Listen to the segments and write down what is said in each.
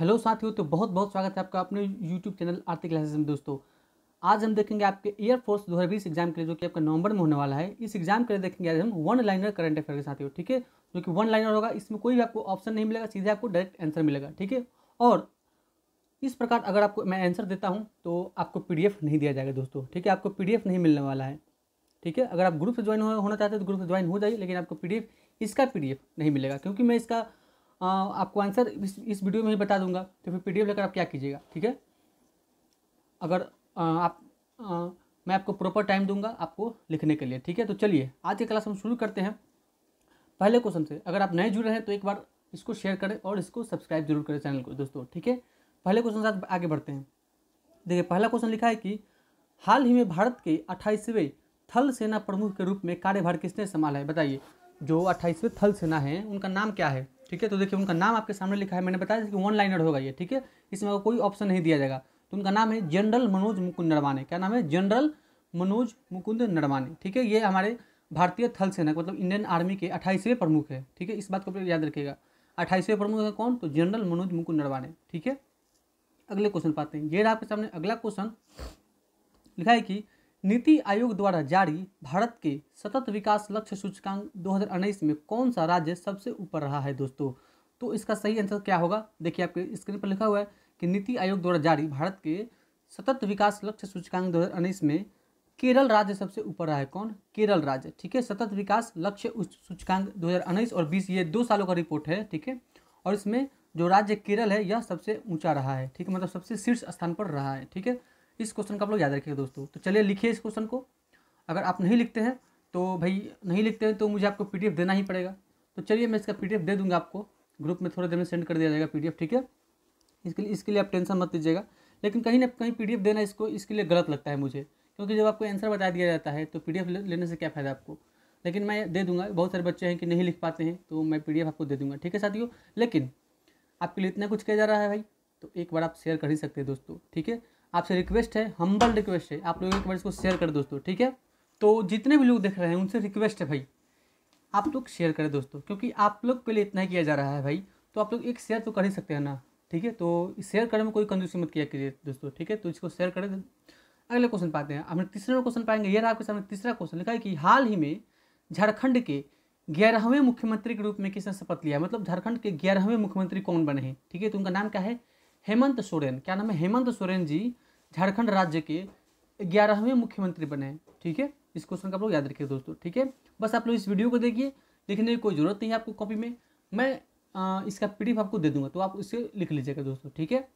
hello साथियों तो बहुत बहुत स्वागत है आपका अपने यूट्यूब चैनल आर्थिक क्लासेस में दोस्तों आज हम देखेंगे आपके एयरफोर्स दो हज़ार एग्जाम के लिए जो कि आपका नवंबर में होने वाला है इस एग्जाम के लिए देखेंगे आज हम वन लाइनर करंट अफेयर के साथियों ठीक है जो कि वन लाइनर होगा इसमें कोई भी आपको ऑप्शन नहीं मिलेगा सीधे आपको डायरेक्ट आंसर मिलेगा ठीक है और इस प्रकार अगर आपको मैं आंसर देता हूँ तो आपको पी नहीं दिया जाएगा दोस्तों ठीक है आपको पी नहीं मिलने वाला है ठीक है अगर आप ग्रुप से ज्वाइन होना चाहते हैं तो ग्रुप से ज्वाइन हो जाइए लेकिन आपको पी इसका पी नहीं मिलेगा क्योंकि मैं इसका आपको आंसर इस, इस वीडियो में ही बता दूंगा तो फिर पीडीएफ लेकर आप क्या कीजिएगा ठीक है अगर आ, आप आ, मैं आपको प्रॉपर टाइम दूंगा आपको लिखने के लिए ठीक है तो चलिए आज की क्लास हम शुरू करते हैं पहले क्वेश्चन से अगर आप नए जुड़ रहे हैं तो एक बार इसको शेयर करें और इसको सब्सक्राइब जरूर करें चैनल को दोस्तों ठीक है पहले क्वेश्चन साथ आगे बढ़ते हैं देखिए पहला क्वेश्चन लिखा है कि हाल ही में भारत के अट्ठाईसवें थल सेना प्रमुख के रूप में कार्यभार किसने संभाला है बताइए जो अट्ठाईसवें थल सेना है उनका नाम क्या है ठीक है तो देखिए उनका नाम आपके सामने लिखा है मैंने बताया कि वन लाइनर होगा ये ठीक है इसमें कोई ऑप्शन नहीं दिया जाएगा तो उनका नाम है जनरल मनोज मुकुंद नरवाने क्या नाम है जनरल मनोज मुकुंद नरवाने ठीक है ये हमारे भारतीय थल सेना मतलब इंडियन आर्मी के अट्ठाईसवें प्रमुख है ठीक है इस बात को याद रखिएगा अट्ठाईसवें प्रमुख है कौन तो जनरल मनोज मुकुंद नरवाने ठीक है अगले क्वेश्चन पाते हैं ये आपके सामने अगला क्वेश्चन लिखा है कि नीति आयोग द्वारा जारी भारत के सतत विकास लक्ष्य सूचकांक 2019 में कौन सा राज्य सबसे ऊपर रहा है दोस्तों तो इसका सही आंसर क्या होगा देखिए आपके स्क्रीन पर लिखा हुआ है कि नीति आयोग द्वारा जारी भारत के सतत विकास लक्ष्य सूचकांक दो में केरल राज्य सबसे ऊपर रहा है कौन केरल राज्य ठीक है सतत विकास लक्ष्य सूचकांक दो और बीस ये दो सालों का रिपोर्ट है ठीक है और इसमें जो राज्य केरल है यह सबसे ऊंचा रहा है ठीक है मतलब सबसे शीर्ष स्थान पर रहा है ठीक है इस क्वेश्चन का आप लोग याद रखिएगा दोस्तों तो चलिए लिखिए इस क्वेश्चन को अगर आप नहीं लिखते हैं तो भाई नहीं लिखते हैं तो मुझे आपको पी देना ही पड़ेगा तो चलिए मैं इसका पी दे दूँगा आपको ग्रुप में थोड़ी देर में सेंड कर दिया जाएगा पी ठीक है इसके लिए इसके लिए आप टेंशन मत लीजिएगा लेकिन कहीं ना कहीं पी देना इसको इसके लिए गलत लगता है मुझे क्योंकि जब आपको आंसर बता दिया जाता है तो पी लेने से क्या फ़ायदा आपको लेकिन मैं दे दूंगा बहुत सारे बच्चे हैं कि नहीं लिख पाते हैं तो मैं पी आपको दे दूंगा ठीक है साथियों लेकिन आपके लिए इतना कुछ किया जा रहा है भाई तो एक बार आप शेयर कर ही सकते हैं दोस्तों ठीक है आपसे रिक्वेस्ट है हम्बल रिक्वेस्ट है आप लोग एक बार इसको शेयर करें दोस्तों ठीक है तो जितने भी लोग देख रहे हैं उनसे रिक्वेस्ट है भाई आप लोग शेयर करें दोस्तों क्योंकि आप लोग के लिए इतना ही किया जा रहा है भाई तो आप लोग एक शेयर तो कर ही सकते हैं ना ठीक है तो शेयर करने में कोई कंजूसी मत किया कीजिए दोस्तों ठीक है तो इसको शेयर करें अगले क्वेश्चन पाते हैं अपने तीसरा क्वेश्चन पाएंगे ये आपके सामने तीसरा क्वेश्चन लिखा है कि हाल ही में झारखंड के ग्यारहवें मुख्यमंत्री के रूप में किसने शपथ लिया मतलब झारखंड के ग्यारहवें मुख्यमंत्री कौन बने हैं ठीक है तो उनका नाम क्या है हेमंत सोरेन क्या नाम है हेमंत सोरेन जी झारखंड राज्य के ग्यारहवें मुख्यमंत्री बने ठीक है इस क्वेश्चन का आप लोग याद रखिए दोस्तों ठीक है बस आप लोग इस वीडियो को देखिए लिखने की कोई ज़रूरत नहीं है आपको कॉपी में मैं आ, इसका पी आपको दे दूंगा तो आप उसे लिख लीजिएगा दोस्तों ठीक है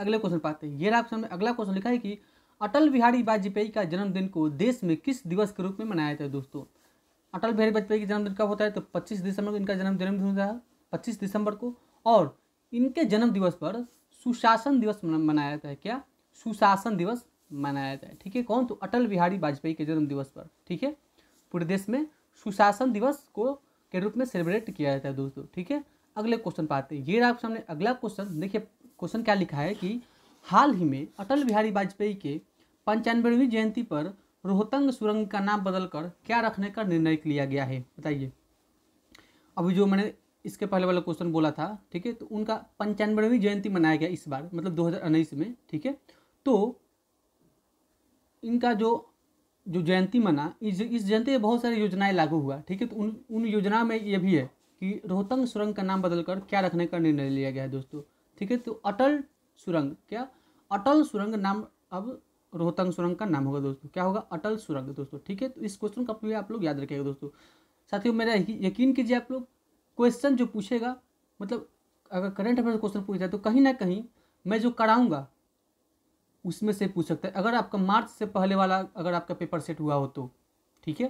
अगले क्वेश्चन पाते हैं ये ऑप्शन में अगला क्वेश्चन लिखा है कि अटल बिहारी वाजपेयी का जन्मदिन को देश में किस दिवस के रूप में मनाया जाता है दोस्तों अटल बिहारी वाजपेयी का जन्मदिन कब होता है तो पच्चीस दिसंबर को इनका जन्म जन्मदिन होता है पच्चीस दिसंबर को और इनके जन्म दिवस पर सुशासन दिवस मनाया जाता है क्या सुशासन दिवस मनाया जाता है ठीक है कौन तो अटल बिहारी वाजपेयी के जन्म दिवस पर ठीक है पूरे देश में सुशासन दिवस को के रूप में सेलिब्रेट किया जाता है दोस्तों ठीक है अगले क्वेश्चन पाते हैं ये आपके सामने अगला क्वेश्चन देखिए क्वेश्चन क्या लिखा है कि हाल ही में अटल बिहारी वाजपेयी के पंचानवेवीं जयंती पर रोहतंग सुरंग का नाम बदलकर क्या रखने का निर्णय लिया गया है बताइए अभी जो मैंने इसके पहले वाला क्वेश्चन बोला था ठीक है तो उनका पंचानवेवीं जयंती मनाया गया इस बार मतलब दो में ठीक है तो इनका जो जो जयंती मना इस इस जयंती में बहुत सारी योजनाएं लागू हुआ ठीक है तो उन उन योजना में ये भी है कि रोहतांग सुरंग का नाम बदलकर क्या रखने का निर्णय लिया गया है दोस्तों ठीक है तो अटल सुरंग क्या अटल सुरंग नाम अब रोहतांग सुरंग का नाम होगा दोस्तों क्या होगा अटल सुरंग दोस्तों ठीक है तो इस क्वेश्चन का आप लोग याद रखिएगा दोस्तों साथियों मेरा यकीन कीजिए आप लोग क्वेश्चन जो पूछेगा मतलब अगर करंट अफेयर क्वेश्चन पूछता है तो कहीं ना कहीं मैं जो कराऊंगा उसमें से पूछ सकता है अगर आपका मार्च से पहले वाला अगर आपका पेपर सेट हुआ हो तो ठीक है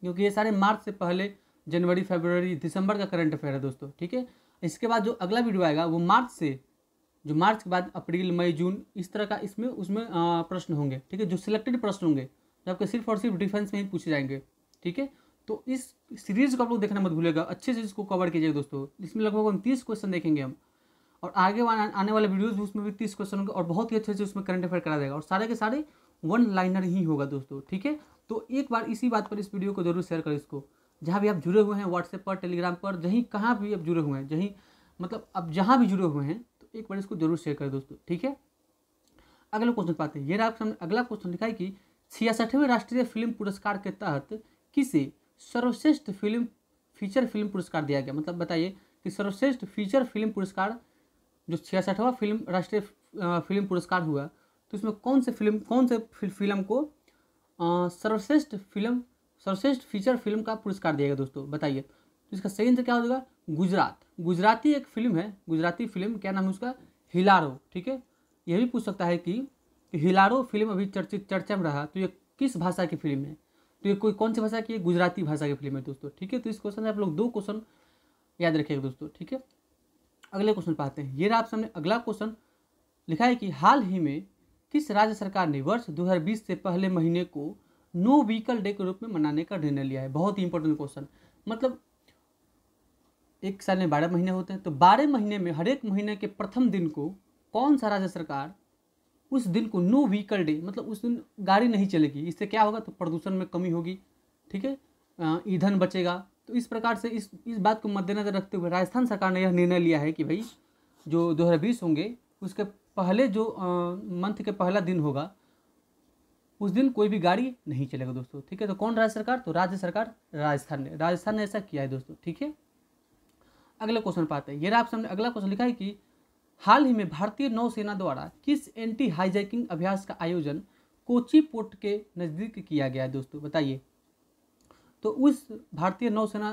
क्योंकि ये सारे मार्च से पहले जनवरी फरवरी दिसंबर का करंट अफेयर है दोस्तों ठीक है इसके बाद जो अगला वीडियो आएगा वो मार्च से जो मार्च के बाद अप्रैल मई जून इस तरह का इसमें उसमें प्रश्न होंगे ठीक है जो सिलेक्टेड प्रश्न होंगे जो आपके सिर्फ और सिर्फ डिफेंस में ही पूछे जाएंगे ठीक है तो इस सीरीज़ को आप लोग देखना मत भूलेगा अच्छे से इसको कवर कीजिएगा दोस्तों इसमें लगभग हम तीस क्वेश्चन देखेंगे हम और आगे आने वाले वीडियोज़ भी उसमें भी तीस क्वेश्चन होंगे और बहुत ही अच्छे से उसमें करंट अफेयर करा देगा और सारे के सारे वन लाइनर ही होगा दोस्तों ठीक है तो एक बार इसी बात पर इस वीडियो को जरूर शेयर करें इसको जहाँ भी आप जुड़े हुए हैं व्हाट्सएप पर टेलीग्राम पर जहीं कहाँ भी आप जुड़े हुए हैं जहीं मतलब आप जहाँ भी जुड़े हुए हैं तो एक बार इसको जरूर शेयर करें दोस्तों ठीक है अगला क्वेश्चन पाते हैं ये हमने अगला क्वेश्चन लिखा है कि छियासठवें राष्ट्रीय फिल्म पुरस्कार के तहत किसे सर्वश्रेष्ठ फिल्म फीचर फिल्म पुरस्कार दिया गया मतलब बताइए कि सर्वश्रेष्ठ फीचर फिल्म पुरस्कार जो छियासठवा फिल्म राष्ट्रीय फिल्म पुरस्कार हुआ तो इसमें कौन से फिल्म कौन से फिल्म को सर्वश्रेष्ठ फिल्म सर्वश्रेष्ठ फीचर फिल्म का पुरस्कार दिया गया दोस्तों बताइए तो इसका सही आंसर क्या हो जाएगा गुजरात गुजराती एक फिल्म है गुजराती फिल्म क्या नाम है उसका हिलारो ठीक है यह भी पूछ सकता है कि हिलारो फिल्म अभी चर्चित चर्चा में रहा तो ये किस भाषा की फिल्म है तो ये कोई कौन सी भाषा की है गुजराती भाषा की फिल्म है दोस्तों ठीक है तो इस क्वेश्चन से आप लोग दो क्वेश्चन याद रखिएगा दोस्तों ठीक है अगले क्वेश्चन पाते हैं ये आप सामने अगला क्वेश्चन लिखा है कि हाल ही में किस राज्य सरकार ने वर्ष दो से पहले महीने को नो व्हीकल डे के रूप में मनाने का निर्णय लिया है बहुत ही इंपॉर्टेंट क्वेश्चन मतलब एक साल में बारह महीने होते हैं तो बारह महीने में हर एक महीने के प्रथम दिन को कौन सा राज्य सरकार उस दिन को नो व्हीकल डे मतलब उस दिन गाड़ी नहीं चलेगी इससे क्या होगा तो प्रदूषण में कमी होगी ठीक है ईंधन बचेगा तो इस प्रकार से इस इस बात को मद्देनजर रखते हुए राजस्थान सरकार ने यह निर्णय लिया है कि भाई जो दो होंगे उसके पहले जो मंथ के पहला दिन होगा उस दिन कोई भी गाड़ी नहीं चलेगा दोस्तों ठीक है तो कौन राज्य सरकार तो राज्य सरकार राजस्थान ने राजस्थान ने ऐसा किया है दोस्तों ठीक है अगला क्वेश्चन पाते हैं ये आप सामने अगला क्वेश्चन लिखा है कि हाल ही में भारतीय नौसेना द्वारा किस एंटी हाईजैकिंग अभ्यास का आयोजन कोची पोर्ट के नज़दीक किया गया है दोस्तों बताइए तो उस भारतीय नौसेना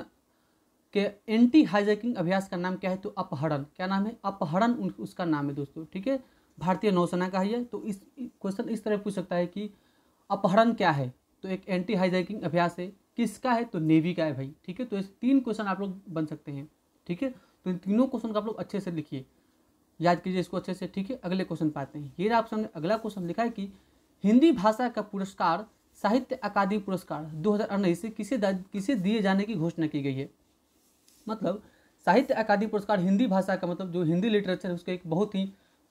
के एंटी हाईजैकिंग अभ्यास का नाम क्या है तो अपहरण क्या नाम है अपहरण उसका नाम है दोस्तों ठीक है भारतीय नौसेना का है तो इस क्वेश्चन इस तरह पूछ सकता है कि अपहरण क्या है तो एक एंटी हाईजैकिंग अभ्यास है किसका है तो नेवी का है भाई ठीक है तो इस तीन क्वेश्चन आप लोग बन सकते हैं ठीक है तो इन तीनों क्वेश्चन का आप लोग अच्छे से लिखिए याद कीजिए इसको अच्छे से ठीक है अगले क्वेश्चन पाते हैं ये आप सामने अगला क्वेश्चन लिखा है कि हिंदी भाषा का पुरस्कार साहित्य अकादमी पुरस्कार दो हज़ार से किसे किसे दिए जाने की घोषणा की गई है मतलब साहित्य अकादमी पुरस्कार हिंदी भाषा का मतलब जो हिंदी लिटरेचर है उसका एक बहुत ही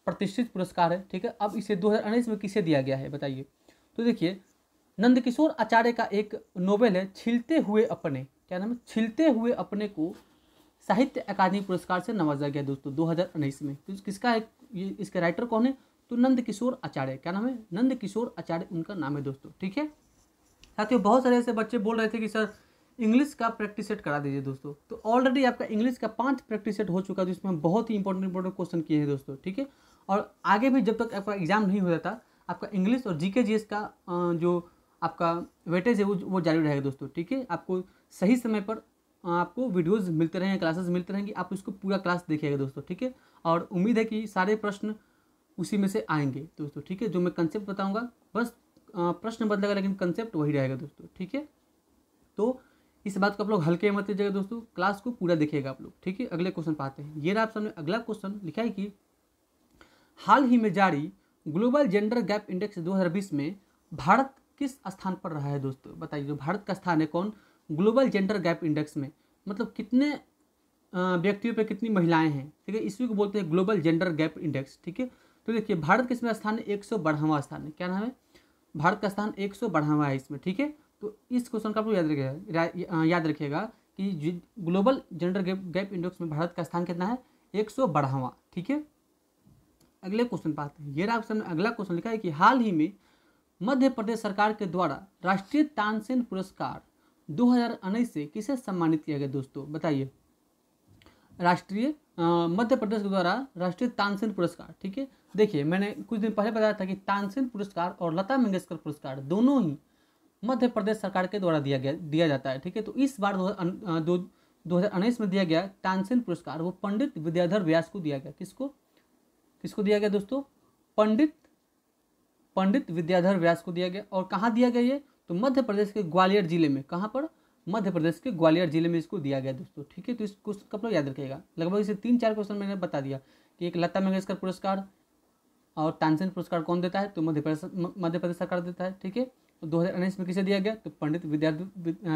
प्रतिष्ठित पुरस्कार है ठीक है अब इसे दो में किसे दिया गया है बताइए तो देखिए नंदकिशोर आचार्य का एक नोवेल है छिलते हुए अपने क्या नाम है छिलते हुए अपने को साहित्य अकादमी पुरस्कार से नवाजा गया दोस्तों दो में तो किसका है ये इसके राइटर कौन है तो नंद किशोर आचार्य क्या नाम है नंद किशोर आचार्य उनका नाम है दोस्तों ठीक है साथियों बहुत सारे ऐसे बच्चे बोल रहे थे कि सर इंग्लिश का प्रैक्टिस सेट करा दीजिए दोस्तों तो ऑलरेडी आपका इंग्लिश का पांच प्रैक्टिस सेट हो चुका है जिसमें तो हम बहुत ही इंपॉर्टेंट इंपॉर्टेंट क्वेश्चन किए हैं दोस्तों ठीक है और आगे भी जब तक आपका एग्जाम नहीं हो जाता आपका इंग्लिश और जीके जीएस का जो आपका वेटेज है वो वो जारी रहेगा दोस्तों ठीक है आपको सही समय पर आपको वीडियोस मिलते रहेंगे क्लासेस मिलते रहेंगी आप इसको पूरा क्लास देखिएगा दोस्तों ठीक है और उम्मीद है कि सारे प्रश्न उसी में से आएंगे दोस्तों ठीक है जो मैं कंसेप्ट बताऊंगा बस प्रश्न बदलेगा लेकिन कंसेप्ट वही रहेगा दोस्तों ठीक है तो इस बात को आप लोग हल्के मत लीजिएगा दोस्तों क्लास को पूरा देखिएगा आप लोग ठीक है अगले क्वेश्चन पाते हैं ये रहा आप सामने अगला क्वेश्चन लिखा है कि हाल ही में जारी ग्लोबल जेंडर गैप इंडेक्स दो में भारत किस स्थान पर रहा है दोस्तों बताइए जो भारत का स्थान है कौन ग्लोबल जेंडर गैप इंडेक्स में मतलब कितने व्यक्तियों पे कितनी महिलाएं हैं ठीक है इसी को बोलते हैं ग्लोबल जेंडर गैप इंडेक्स ठीक है तो देखिए भारत में स्थान है एक सौ बढ़ावा स्थान है क्या नाम है भारत का स्थान एक सौ बढ़ावा है इसमें ठीक है तो इस क्वेश्चन का आप याद रखिएगा याद रखिएगा कि global gender gap gap index में भारत का स्थान कितना है एक सौ बढ़ावा ठीक है अगले क्वेश्चन पर आते हैं ये आपने अगला क्वेश्चन लिखा है कि हाल ही में मध्य प्रदेश सरकार के द्वारा राष्ट्रीय तानसेन पुरस्कार 2019 से किसे सम्मानित किया गया दोस्तों बताइए राष्ट्रीय मध्य प्रदेश के द्वारा राष्ट्रीय तानसेन पुरस्कार ठीक है देखिए मैंने कुछ दिन पहले बताया था कि तानसेन पुरस्कार और लता मंगेशकर पुरस्कार दोनों ही मध्य प्रदेश सरकार के द्वारा दिया गया दिया जाता है ठीक है तो इस बार दो हज़ार उन्नीस में दिया गया तानसेन पुरस्कार वो पंडित विद्याधर व्यास को दिया गया किसको किसको दिया गया दोस्तों पंडित पंडित विद्याधर व्यास को दिया गया और कहाँ दिया गया ये तो मध्य प्रदेश के ग्वालियर जिले में कहाँ पर मध्य प्रदेश के ग्वालियर जिले में इसको दिया गया दोस्तों ठीक है तो इस क्वेश्चन कब लोग याद रखिएगा लगभग इसे तीन चार क्वेश्चन मैंने बता दिया कि एक लता मंगेशकर पुरस्कार और तानसेन पुरस्कार कौन देता है तो मध्य प्रदेश मध्य प्रदेश सरकार देता है ठीक है तो दो हज़ार उन्नीस में किसे दिया गया तो पंडित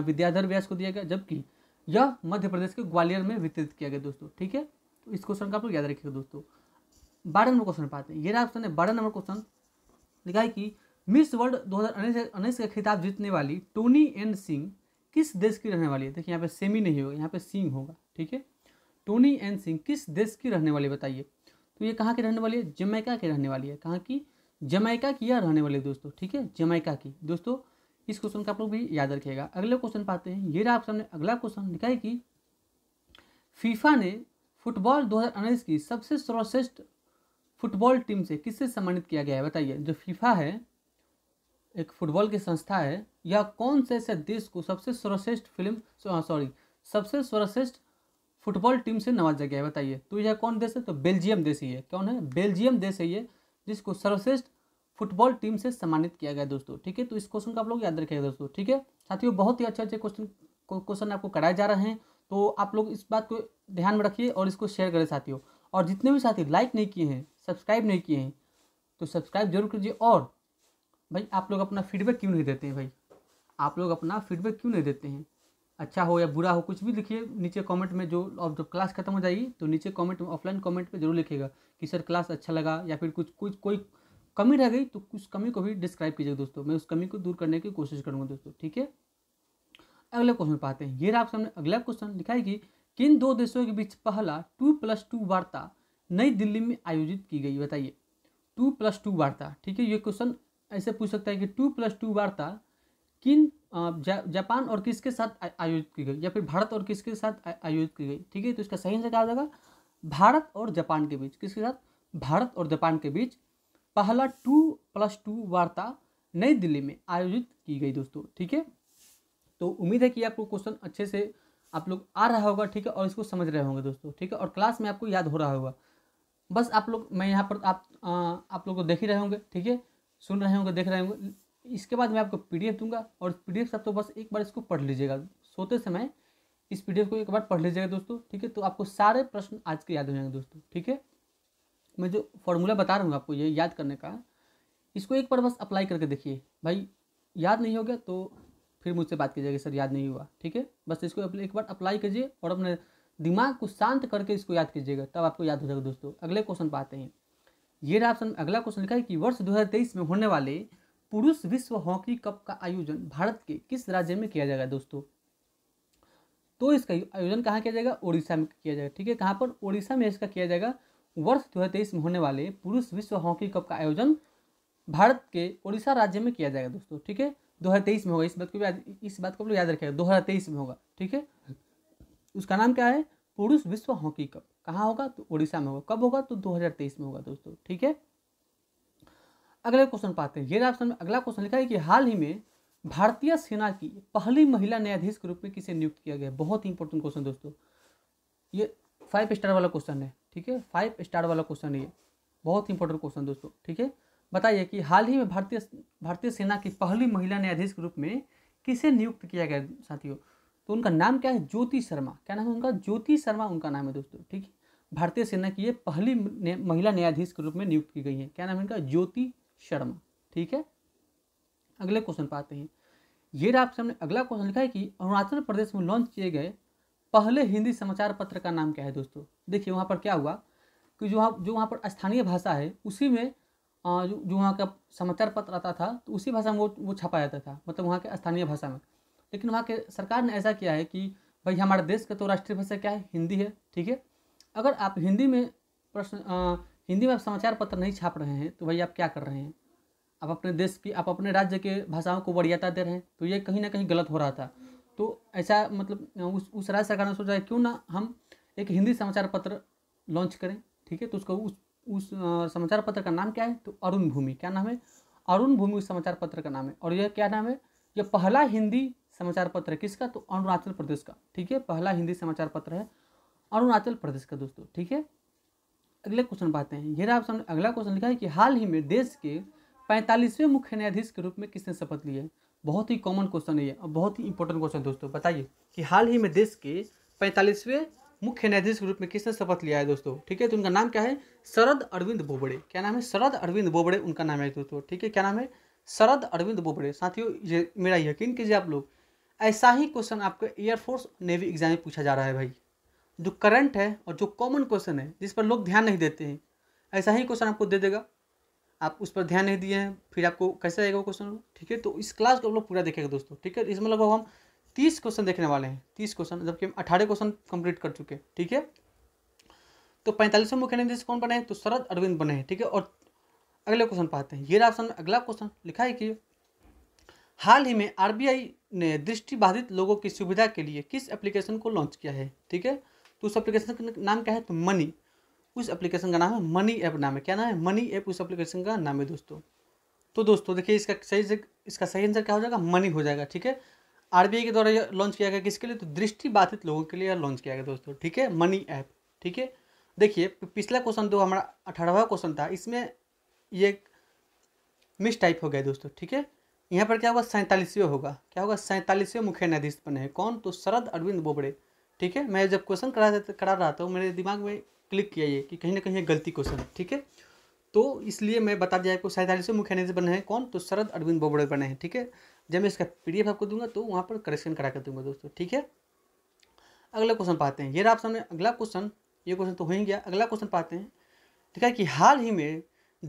विद्याधर व्यास को दिया गया जबकि यह मध्य प्रदेश के ग्वालियर में वितरित किया गया दोस्तों ठीक है तो इस क्वेश्चन का आप लोग याद रखिएगा दोस्तों बारह नंबर क्वेश्चन पाते हैं ये रहा ऑप्शन है बारह नंबर क्वेश्चन लिखा है कि मिस वर्ल्ड दो हज़ार का खिताब जीतने वाली टोनी एन सिंह किस देश की रहने वाली है देखिए यहाँ पे सेमी नहीं होगा यहाँ पे सिंह होगा ठीक है टोनी एन सिंह किस देश की रहने वाली बताइए तो ये कहाँ की रहने वाली है जमैका की रहने वाली है कहाँ की जमैका की या रहने वाली है दोस्तों ठीक है जमैका की दोस्तों इस क्वेश्चन का आप लोग भी याद रखिएगा अगले क्वेश्चन पाते हैं ये रहा आप सामने अगला क्वेश्चन लिखा है कि फीफा ने फुटबॉल दो की सबसे सर्वश्रेष्ठ फुटबॉल टीम से किससे सम्मानित किया गया है बताइए जो फीफा है एक फुटबॉल की संस्था है यह कौन से ऐसे देश को सबसे सर्वश्रेष्ठ फिल्म सॉरी हाँ, सबसे सर्वश्रेष्ठ फुटबॉल टीम से नवाजा गया है बताइए तो यह कौन देश है तो बेल्जियम देश ही है कौन है बेल्जियम देश है ये जिसको सर्वश्रेष्ठ फुटबॉल टीम से सम्मानित किया गया दोस्तों ठीक है तो इस क्वेश्चन का आप लोग याद रखेगा दोस्तों ठीक है साथियों बहुत ही अच्छे अच्छे क्वेश्चन क्वेश्चन आपको कराए जा रहे हैं तो आप लोग इस बात को ध्यान में रखिए और इसको शेयर करें साथियों और जितने भी साथी लाइक नहीं किए हैं सब्सक्राइब नहीं किए हैं तो सब्सक्राइब जरूर कीजिए और भाई आप लोग अपना फीडबैक क्यों नहीं देते हैं भाई आप लोग अपना फीडबैक क्यों नहीं देते हैं अच्छा हो या बुरा हो कुछ भी लिखिए नीचे कमेंट में जो अब जब क्लास खत्म हो जाएगी तो नीचे कमेंट ऑफलाइन कमेंट में जरूर लिखिएगा कि सर क्लास अच्छा लगा या फिर कुछ कुछ कोई कमी रह गई तो उस कमी को भी डिस्क्राइब कीजिएगा दोस्तों मैं उस कमी को दूर करने की कोशिश करूँगा दोस्तों ठीक है अगले क्वेश्चन पर आते हैं ये आप सामने अगला क्वेश्चन लिखा है कि किन दो देशों के बीच पहला टू प्लस टू वार्ता नई दिल्ली में आयोजित की गई बताइए टू प्लस टू वार्ता ठीक है ये क्वेश्चन ऐसे पूछ सकता है कि टू प्लस टू वार्ता किन जापान और किसके साथ आयोजित की गई या फिर भारत और किसके साथ आयोजित की गई ठीक है तो इसका सही आंसर क्या हो जाएगा भारत और जापान के बीच किसके साथ भारत और जापान के बीच पहला टू प्लस टू वार्ता नई दिल्ली में आयोजित की गई दोस्तों ठीक है तो उम्मीद है कि आपको क्वेश्चन अच्छे से आप लोग आ रहा होगा ठीक है और इसको समझ रहे होंगे दोस्तों ठीक है और क्लास में आपको याद हो रहा होगा बस आप लोग मैं यहाँ पर आप आ, आप लोग को देख ही रहे होंगे ठीक है सुन रहे होंगे देख रहे होंगे इसके बाद मैं आपको पीडीएफ दूंगा और पीडीएफ साथ तो बस एक बार इसको पढ़ लीजिएगा सोते समय इस पीडीएफ को एक बार पढ़ लीजिएगा दोस्तों ठीक है तो आपको सारे प्रश्न आज के याद हो जाएंगे दोस्तों ठीक है मैं जो फॉर्मूला बता रहा हूँ आपको ये याद करने का इसको एक बार बस अप्लाई करके देखिए भाई याद नहीं हो गया तो फिर मुझसे बात कीजिएगा सर याद नहीं हुआ ठीक है बस इसको एक बार अप्लाई कीजिए और अपने दिमाग को शांत करके इसको याद कीजिएगा तब आपको याद हो जाएगा दोस्तों अगले क्वेश्चन पाते हैं ये रहा ऑप्शन अगला क्वेश्चन लिखा है कि वर्ष दो में होने वाले पुरुष विश्व हॉकी कप का आयोजन भारत के किस राज्य में किया जाएगा दोस्तों तो इसका आयोजन कहाँ किया जाएगा ओडिशा में किया जाएगा ठीक है कहाँ पर ओडिशा में इसका किया जाएगा वर्ष दो में होने वाले पुरुष विश्व हॉकी कप का आयोजन भारत के ओडिशा राज्य में किया जाएगा दोस्तों ठीक है 2023 में होगा इस बात को भी इस बात को भी याद रखेगा 2023 में होगा ठीक है उसका नाम क्या है पुरुष विश्व हॉकी कप कहाँ होगा तो उड़ीसा में होगा कब होगा तो 2023 में होगा दोस्तों ठीक है अगले क्वेश्चन पाते हैं ये ऑप्शन में अगला क्वेश्चन लिखा है कि हाल ही में भारतीय सेना की पहली महिला न्यायाधीश के रूप में किसे नियुक्त किया गया बहुत ही इंपॉर्टेंट क्वेश्चन दोस्तों ये फाइव स्टार वाला क्वेश्चन है ठीक है फाइव स्टार वाला क्वेश्चन है ये बहुत इंपॉर्टेंट क्वेश्चन दोस्तों ठीक है बताइए कि हाल ही में भारतीय भारतीय सेना की पहली महिला न्यायाधीश के रूप में किसे नियुक्त किया गया साथियों तो उनका नाम क्या है ज्योति शर्मा क्या नाम है उनका ज्योति शर्मा उनका नाम है दोस्तों ठीक है भारतीय सेना की ये पहली महिला न्यायाधीश के रूप में नियुक्त की गई है क्या नाम है इनका ज्योति शर्मा ठीक है अगले क्वेश्चन पर आते हैं ये रहा आपके सामने अगला क्वेश्चन लिखा है कि अरुणाचल प्रदेश में लॉन्च किए गए पहले हिंदी समाचार पत्र का नाम क्या है दोस्तों देखिए वहाँ पर क्या हुआ कि जो वहाँ जो वहाँ पर स्थानीय भाषा है उसी में जो जो वहाँ का समाचार पत्र आता था तो उसी भाषा में वो वो छपा जाता था मतलब वहाँ के स्थानीय भाषा में लेकिन वहाँ के सरकार ने ऐसा किया है कि भाई हमारे देश का तो राष्ट्रीय भाषा क्या है हिंदी है ठीक है अगर आप हिंदी में प्रश्न हिंदी में आप समाचार पत्र नहीं छाप रहे हैं तो भाई आप क्या कर रहे हैं आप अपने देश की आप अपने राज्य के भाषाओं को वरीयता दे रहे हैं तो ये कहीं ना कहीं गलत हो रहा था तो ऐसा मतलब उस उस राज्य सरकार ने सोचा है क्यों ना हम एक हिंदी समाचार पत्र लॉन्च करें ठीक है तो उसको उस उस समाचार पत्र का नाम क्या है तो अरुण भूमि क्या नाम है अरुण भूमि उस समाचार पत्र का नाम है और यह क्या नाम है यह पहला हिंदी समाचार पत्र है किसका तो अरुणाचल प्रदेश का ठीक है पहला हिंदी समाचार पत्र है अरुणाचल प्रदेश का दोस्तों ठीक है अगले क्वेश्चन बातें हैं घेरा आप सामने अगला क्वेश्चन लिखा है कि हाल ही में देश के पैंतालीसवें मुख्य न्यायाधीश के रूप में किसने शपथ ली है बहुत ही कॉमन क्वेश्चन है ये और बहुत ही इंपॉर्टेंट क्वेश्चन दोस्तों बताइए कि हाल ही में देश के पैंतालीसवें मुख्य न्यायाधीश के रूप में किसने शपथ लिया है दोस्तों ठीक है तो उनका नाम क्या है शरद अरविंद बोबड़े क्या नाम है शरद अरविंद बोबड़े उनका नाम है दोस्तों ठीक है क्या नाम है शरद अरविंद बोबड़े साथियों ये मेरा यकीन कीजिए आप लोग ऐसा ही क्वेश्चन आपके एयरफोर्स नेवी एग्जाम में पूछा जा रहा है भाई जो करंट है और जो कॉमन क्वेश्चन है जिस पर लोग ध्यान नहीं देते हैं ऐसा ही क्वेश्चन आपको दे देगा आप उस पर ध्यान नहीं दिए हैं फिर आपको कैसे आएगा वो क्वेश्चन ठीक है तो इस क्लास को लोग पूरा देखेगा दोस्तों ठीक है इसमें लगभग हम तीस क्वेश्चन देखने वाले हैं तीस क्वेश्चन जबकि हम अठारह क्वेश्चन कंप्लीट कर चुके हैं ठीक है तो पैंतालीसवें मुख्य निर्देश कौन बने हैं तो शरद अरविंद बने हैं ठीक है और अगले क्वेश्चन पाते हैं ये रहा ऑप्शन अगला क्वेश्चन लिखा है कि हाल ही में आरबीआई ने दृष्टिबाधित लोगों की सुविधा के लिए किस एप्लीकेशन को लॉन्च किया है ठीक है तो उस एप्लीकेशन का नाम क्या है तो मनी उस एप्लीकेशन का नाम है मनी ऐप नाम है क्या नाम है मनी ऐप उस एप्लीकेशन का नाम है दोस्तों तो दोस्तों देखिए इसका सही से इसका सही आंसर क्या हो जाएगा मनी हो जाएगा ठीक है आर के द्वारा यह लॉन्च किया गया किसके लिए तो दृष्टिबाधित लोगों के लिए लॉन्च किया गया दोस्तों ठीक है मनी ऐप ठीक है देखिए पिछला क्वेश्चन जो हमारा अठारहवा क्वेश्चन था इसमें ये मिस टाइप हो गया दोस्तों ठीक है यहाँ पर क्या होगा सैंतालीसवें होगा क्या होगा सैंतालीसवें मुख्य न्यायाधीश बने हैं कौन तो शरद अरविंद बोबड़े ठीक है मैं जब क्वेश्चन करा करा रहा था मेरे दिमाग में क्लिक किया ये कि कहीं ना कहीं गलती क्वेश्चन ठीक है तो इसलिए मैं बता दिया आपको सैंतालीसवें मुख्य न्यायाधीश बने हैं कौन तो शरद अरविंद बोबड़े बने हैं ठीक है जब मैं इसका पी आपको दूंगा तो वहाँ पर करेक्शन करा कर दूंगा दोस्तों ठीक है अगला क्वेश्चन पाते हैं ये रहा आप सामने अगला क्वेश्चन ये क्वेश्चन तो हो ही गया अगला क्वेश्चन पाते हैं ठीक है कि हाल ही में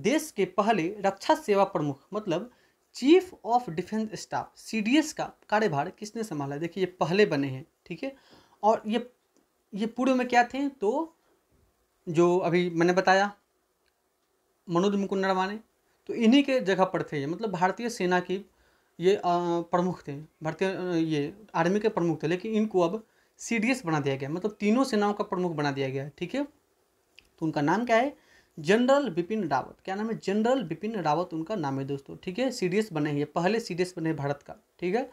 देश के पहले रक्षा सेवा प्रमुख मतलब चीफ ऑफ डिफेंस स्टाफ सी का कार्यभार किसने संभाला देखिए ये पहले बने हैं ठीक है और ये ये पूर्व में क्या थे तो जो अभी मैंने बताया मनोज मुकुंद नरवाने तो इन्हीं के जगह पर थे ये मतलब भारतीय सेना की ये प्रमुख थे भारतीय ये आर्मी के प्रमुख थे लेकिन इनको अब सी बना दिया गया मतलब तीनों सेनाओं का प्रमुख बना दिया गया ठीक है तो उनका नाम क्या है जनरल बिपिन रावत क्या नाम है जनरल बिपिन रावत उनका नाम है दोस्तों ठीक है सी बने हैं पहले सी बने भारत का ठीक है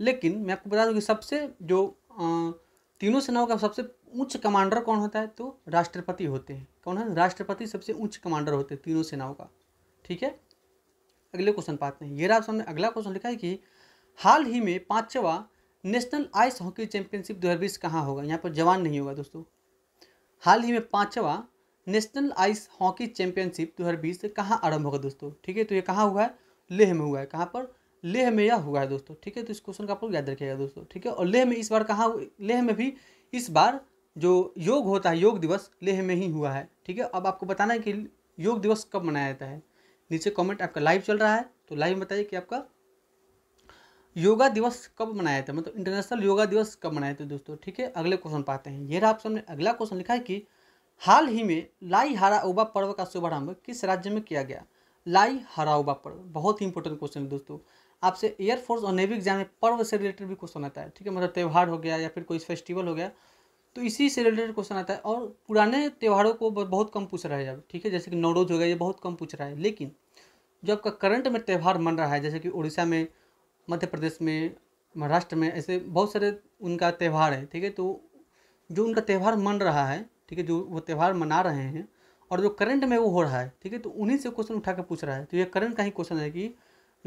लेकिन मैं आपको बता दूँ कि सबसे जो आ, तीनों सेनाओं का सबसे उच्च कमांडर कौन होता है तो राष्ट्रपति होते हैं कौन है राष्ट्रपति सबसे उच्च कमांडर होते हैं तीनों सेनाओं का ठीक है अगले क्वेश्चन पाते हैं ये रहा सामने अगला क्वेश्चन लिखा है कि हाल ही में पाँचवा नेशनल आइस हॉकी चैंपियनशिप दो हज़ार बीस कहाँ होगा यहाँ पर जवान नहीं होगा दोस्तों हाल ही में पाँचवा नेशनल आइस हॉकी चैंपियनशिप दो हज़ार बीस कहाँ आरम्भ होगा दोस्तों ठीक है तो ये कहाँ हुआ है लेह में हुआ है कहाँ पर लेह में यह हुआ है दोस्तों ठीक है तो इस क्वेश्चन का आप लोग याद रखिएगा दोस्तों ठीक है और लेह में इस बार कहाँ लेह में भी इस बार जो योग होता है योग दिवस लेह में ही हुआ है ठीक है अब आपको बताना है कि योग दिवस कब मनाया जाता है नीचे कमेंट आपका लाइव चल रहा है तो लाइव में बताइए कि आपका योगा दिवस कब मनाया जाता है मतलब इंटरनेशनल योगा दिवस कब मनाया था दोस्तों ठीक है अगले क्वेश्चन पाते हैं ये रहा आप सामने अगला क्वेश्चन लिखा है कि हाल ही में लाई हराउबा पर्व का शुभारंभ किस राज्य में किया गया लाई हराउबा पर्व बहुत ही इंपॉर्टेंट क्वेश्चन है दोस्तों आपसे एयरफोर्स और नेवी एग्जाम में पर्व से रिलेटेड भी क्वेश्चन आता है ठीक है मतलब त्यौहार हो गया या फिर कोई फेस्टिवल हो गया तो इसी से रिलेटेड क्वेश्चन आता है और पुराने त्यौहारों को बहुत कम पूछ रहा है अब ठीक है जैसे कि नवरोज हो गया ये बहुत कम पूछ रहा है लेकिन जो आपका करंट में त्यौहार मन रहा है जैसे कि उड़ीसा में मध्य प्रदेश में महाराष्ट्र में ऐसे बहुत सारे उनका त्यौहार है ठीक है तो जो उनका त्यौहार मन रहा है ठीक है जो वो त्यौहार मना रहे हैं और जो करंट में वो हो रहा है ठीक है तो उन्हीं से क्वेश्चन उठा के पूछ रहा है तो ये करंट का ही क्वेश्चन है कि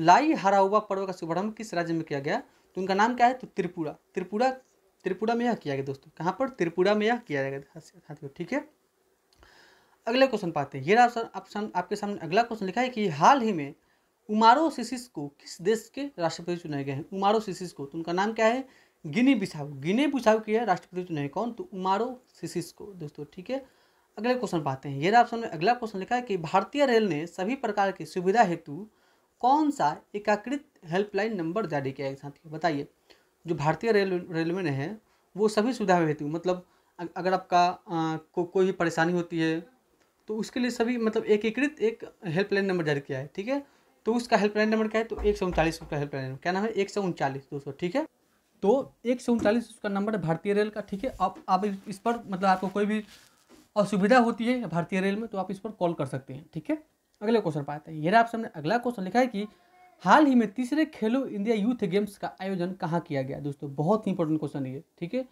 लाई हरा हुआ पर्व का शुभारंभ किस राज्य में किया गया तो उनका नाम क्या है तो त्रिपुरा त्रिपुरा त्रिपुरा में यह किया गया दोस्तों कहाँ पर त्रिपुरा में यह किया जाएगा ठीक है अगला क्वेश्चन पाते हैं ये ऑप्शन आपके सामने अगला क्वेश्चन लिखा है कि हाल ही में उमारो सिसिस को किस देश के राष्ट्रपति चुने गए हैं उमारो सिसिस को तो उनका नाम क्या है गिनी बिसाऊ गिने बिसाऊ की है राष्ट्रपति चुने तो कौन तो उमारो को दोस्तों ठीक है अगले क्वेश्चन पाते हैं ये ऑप्शन में अगला क्वेश्चन लिखा है कि भारतीय रेल ने सभी प्रकार की सुविधा हेतु कौन सा एकाकृत हेल्पलाइन नंबर जारी किया है साथियों बताइए जो भारतीय रेल रेलवे ने है वो सभी सुविधा हेतु मतलब अगर आपका को, कोई भी परेशानी होती है तो उसके लिए सभी मतलब एकीकृत एक, एक हेल्पलाइन नंबर जारी किया है ठीक है तो उसका हेल्पलाइन नंबर क्या है तो एक सौ उनचालीस उसका हेल्पलाइन नंबर क्या नाम है एक सौ उनचालीस दोस्तों ठीक है तो एक सौ उनचालीस उसका नंबर है भारतीय रेल का ठीक है आप आप इस पर मतलब आपको कोई भी असुविधा होती है भारतीय रेल में तो आप इस पर कॉल कर सकते हैं ठीक है अगले क्वेश्चन पाते हैं ये आप सामने अगला क्वेश्चन लिखा है कि हाल ही में तीसरे खेलो इंडिया यूथ गेम्स का आयोजन कहाँ किया गया दोस्तों बहुत ही इंपॉर्टेंट क्वेश्चन ये ठीक है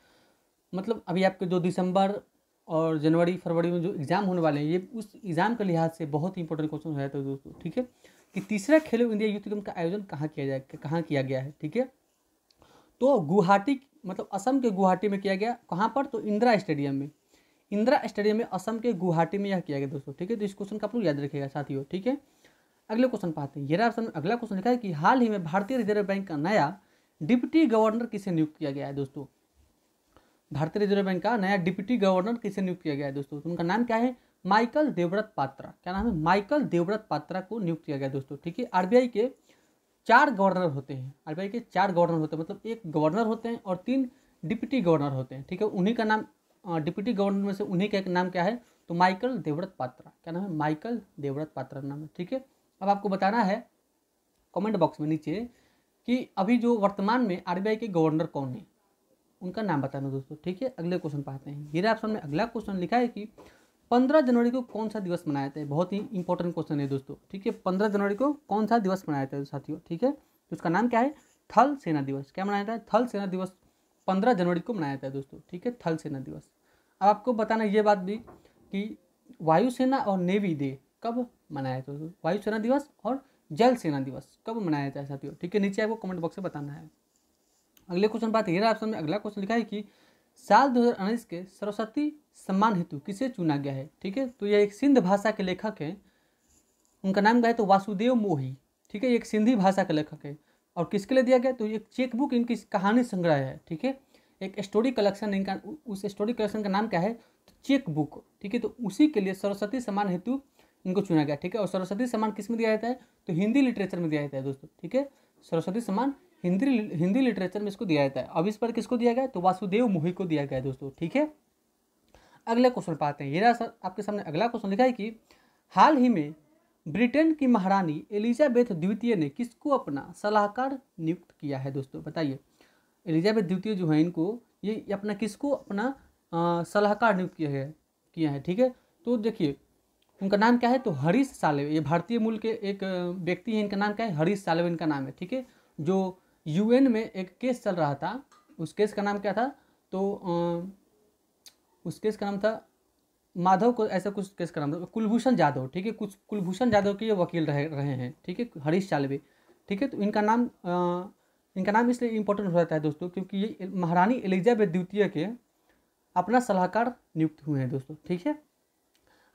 मतलब अभी आपके जो दिसंबर और जनवरी फरवरी में जो एग्ज़ाम होने वाले हैं ये उस एग्ज़ाम के लिहाज से बहुत ही इंपॉर्टेंट क्वेश्चन हो जाता है तो दोस्तों ठीक है कि तीसरा खेलो इंडिया यूथ गेम का आयोजन कहाँ किया जाए कहाँ किया गया है ठीक है तो गुवाहाटी मतलब असम के गुवाहाटी में किया गया कहाँ पर तो इंदिरा स्टेडियम में इंदिरा स्टेडियम में असम के गुवाहाटी में यह किया गया दोस्तों ठीक है तो इस क्वेश्चन का आप लोग याद रखिएगा साथियों ठीक है अगले क्वेश्चन पाते हैं येरा ऑप्शन में अगला क्वेश्चन लिखा है कि हाल ही में भारतीय रिजर्व बैंक का नया डिप्टी गवर्नर किसे नियुक्त किया गया है दोस्तों भारतीय रिजर्व बैंक का नया डिप्टी गवर्नर किसे नियुक्त किया गया है दोस्तों तो उनका नाम क्या है माइकल देवव्रत पात्रा क्या नाम है माइकल देवव्रत पात्रा को नियुक्त किया गया दोस्तों ठीक है आरबीआई के चार गवर्नर होते हैं आर के चार गवर्नर होते हैं मतलब एक गवर्नर होते हैं और तीन डिप्टी गवर्नर होते हैं ठीक है उन्हीं का नाम डिप्टी गवर्नर में से उन्हीं का एक नाम क्या है तो माइकल देवव्रत पात्रा क्या नाम है माइकल देवव्रत पात्रा नाम है ठीक है अब आपको बताना है कमेंट बॉक्स में नीचे कि अभी जो वर्तमान में आर के गवर्नर कौन है उनका नाम बताना दोस्तों ठीक है अगले क्वेश्चन पाते हैं हीरा ऑप्शन में अगला क्वेश्चन लिखा है कि पंद्रह जनवरी को कौन सा दिवस मनाया जाता है बहुत ही इंपॉर्टेंट क्वेश्चन है दोस्तों ठीक है पंद्रह जनवरी को कौन सा दिवस मनाया जाता है साथियों ठीक है तो उसका नाम क्या है थल सेना दिवस क्या मनाया जाता है थल सेना दिवस पंद्रह जनवरी को मनाया जाता है दोस्तों ठीक है थल सेना दिवस अब आपको बताना ये बात भी कि वायुसेना और नेवी डे कब मनाया जाता है वायुसेना दिवस और जल सेना दिवस कब मनाया जाता है साथियों ठीक है नीचे आपको कमेंट बॉक्स में बताना है अगले क्वेश्चन बात ये ऑप्शन में अगला क्वेश्चन लिखा है कि साल दो के सरस्वती सम्मान हेतु किसे चुना गया है ठीक है तो यह एक सिंध भाषा के लेखक हैं उनका नाम गया तो वासुदेव मोही ठीक है एक सिंधी भाषा के लेखक है और किसके लिए दिया गया तो एक चेकबुक इनकी कहानी संग्रह है ठीक है एक स्टोरी कलेक्शन इनका उस स्टोरी कलेक्शन का नाम क्या है तो चेकबुक ठीक है तो उसी के लिए सरस्वती सम्मान हेतु इनको चुना गया ठीक है और सरस्वती सम्मान किस में दिया जाता है तो हिंदी लिटरेचर में दिया जाता है दोस्तों ठीक है सरस्वती सम्मान हिंदी हिंदी लिटरेचर में इसको दिया जाता है अब इस पर किसको दिया गया तो वासुदेव मोहित को दिया गया है दोस्तों ठीक है अगला क्वेश्चन पाते हैं ये रहा आपके सामने अगला क्वेश्चन लिखा है कि हाल ही में ब्रिटेन की महारानी एलिजाबेथ द्वितीय ने किसको अपना सलाहकार नियुक्त किया है दोस्तों बताइए एलिजाबेथ द्वितीय जो है इनको ये अपना किसको अपना सलाहकार नियुक्त किया है किया है ठीक है तो देखिए उनका नाम क्या है तो हरीश सालवे ये भारतीय मूल के एक व्यक्ति हैं इनका नाम क्या है हरीश सालवे इनका नाम है ठीक है जो यूएन में एक केस चल रहा था उस केस का नाम क्या था तो उस केस का नाम था माधव को ऐसा कुछ केस का नाम था कुलभूषण जाधव ठीक है कुछ कुलभूषण यादव के ये वकील रहे रहे हैं ठीक है हरीश चालवे ठीक है तो इनका नाम आ, इनका नाम इसलिए इम्पोर्टेंट हो जाता है दोस्तों क्योंकि ये महारानी एलिजाबेथ द्वितीय के अपना सलाहकार नियुक्त हुए हैं दोस्तों ठीक है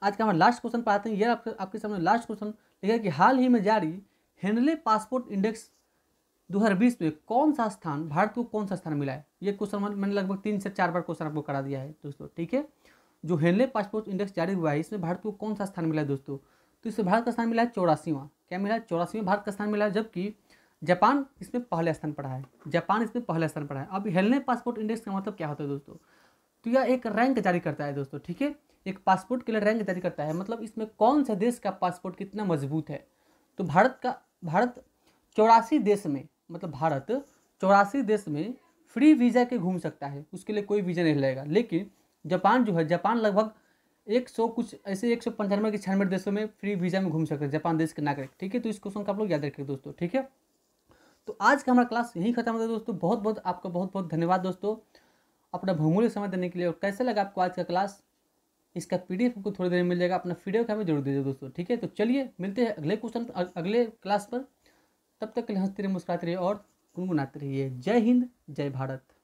आज का हम लास्ट क्वेश्चन पाते हैं यह आपके आपके सामने लास्ट क्वेश्चन लिखा है कि हाल ही में जारी हेनले पासपोर्ट इंडेक्स 2020 में कौन सा स्थान भारत को कौन सा स्थान मिला है ये क्वेश्चन मैंने लगभग तीन से चार बार क्वेश्चन आपको करा दिया है दोस्तों ठीक है जो हेनले पासपोर्ट इंडेक्स जारी हुआ है इसमें भारत को कौन सा स्थान मिला है दोस्तों तो इसमें भारत का स्थान मिला है चौरासीवा क्या मिला है चौरासीवें भारत का स्थान मिला है जबकि जापान इसमें पहले स्थान पर है जापान इसमें पहले स्थान पर है अब हेलने पासपोर्ट इंडेक्स का मतलब क्या होता है दोस्तों तो यह एक रैंक जारी करता है दोस्तों ठीक है एक पासपोर्ट के लिए रैंक जारी करता है मतलब इसमें कौन सा देश का पासपोर्ट कितना मजबूत है तो भारत का भारत चौरासी देश में मतलब भारत चौरासी देश में फ्री वीज़ा के घूम सकता है उसके लिए कोई वीज़ा नहीं लगेगा लेकिन जापान जो है जापान लगभग एक सौ कुछ ऐसे एक सौ पंचानवे के छियानवे देशों में फ्री वीज़ा में घूम सकते हैं जापान देश के नागरिक ठीक है तो इस क्वेश्चन का आप लोग याद रखिए दोस्तों ठीक है तो आज का हमारा क्लास यहीं खत्म होता है दोस्तों बहुत बहुत आपका बहुत बहुत धन्यवाद दोस्तों अपना भूमूल्य समय देने के लिए और कैसा लगा आपको आज का क्लास इसका एफ आपको थोड़ी देर में मिल जाएगा अपना फीडबैक हमें जरूर दीजिए दोस्तों ठीक है तो चलिए मिलते हैं अगले क्वेश्चन अगले क्लास पर तब तक के लिए हंसते रहिए मुस्कुराते रहिए और गुनगुनाते रहिए जय हिंद जय भारत